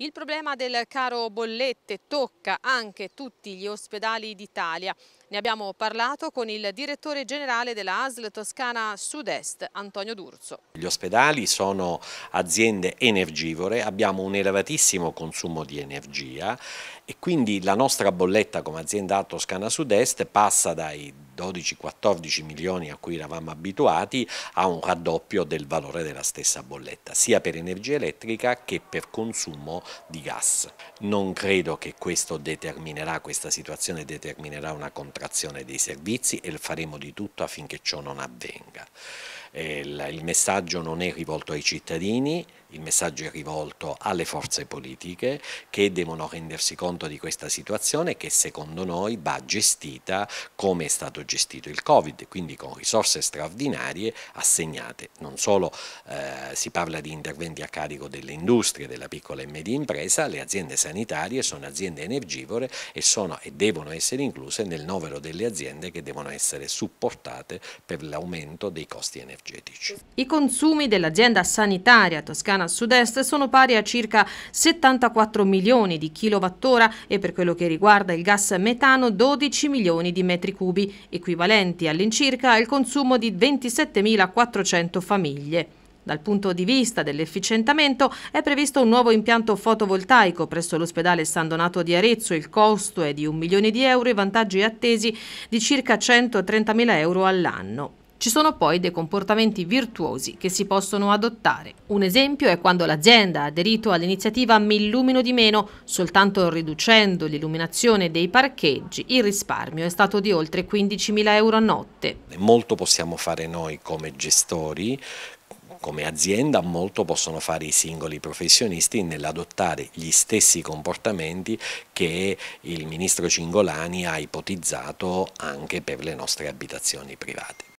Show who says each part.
Speaker 1: Il problema del caro bollette tocca anche tutti gli ospedali d'Italia. Ne abbiamo parlato con il direttore generale della ASL Toscana Sud-Est, Antonio D'Urso.
Speaker 2: Gli ospedali sono aziende energivore, abbiamo un elevatissimo consumo di energia e quindi la nostra bolletta come azienda Toscana Sud-Est passa dai 12-14 milioni a cui eravamo abituati a un raddoppio del valore della stessa bolletta, sia per energia elettrica che per consumo di gas. Non credo che questo determinerà, questa situazione determinerà una contrazione dei servizi e faremo di tutto affinché ciò non avvenga. Eh, il messaggio non è rivolto ai cittadini, il messaggio è rivolto alle forze politiche che devono rendersi conto di questa situazione che secondo noi va gestita come è stato gestito il Covid, quindi con risorse straordinarie assegnate. Non solo eh, si parla di interventi a carico delle industrie, della piccola e media impresa, le aziende sanitarie sono aziende energivore e, sono, e devono essere incluse nel novero delle aziende che devono essere supportate per l'aumento dei costi energetici energetici.
Speaker 1: I consumi dell'azienda sanitaria Toscana Sud-Est sono pari a circa 74 milioni di kilowattora e per quello che riguarda il gas metano 12 milioni di metri cubi, equivalenti all'incirca al consumo di 27.400 famiglie. Dal punto di vista dell'efficientamento è previsto un nuovo impianto fotovoltaico presso l'ospedale San Donato di Arezzo. Il costo è di un milione di euro e vantaggi attesi di circa 130.000 euro all'anno. Ci sono poi dei comportamenti virtuosi che si possono adottare. Un esempio è quando l'azienda ha aderito all'iniziativa Mi illumino di meno, soltanto riducendo l'illuminazione dei parcheggi, il risparmio è stato di oltre 15.000 euro a notte.
Speaker 2: Molto possiamo fare noi come gestori, come azienda molto possono fare i singoli professionisti nell'adottare gli stessi comportamenti che il ministro Cingolani ha ipotizzato anche per le nostre abitazioni private.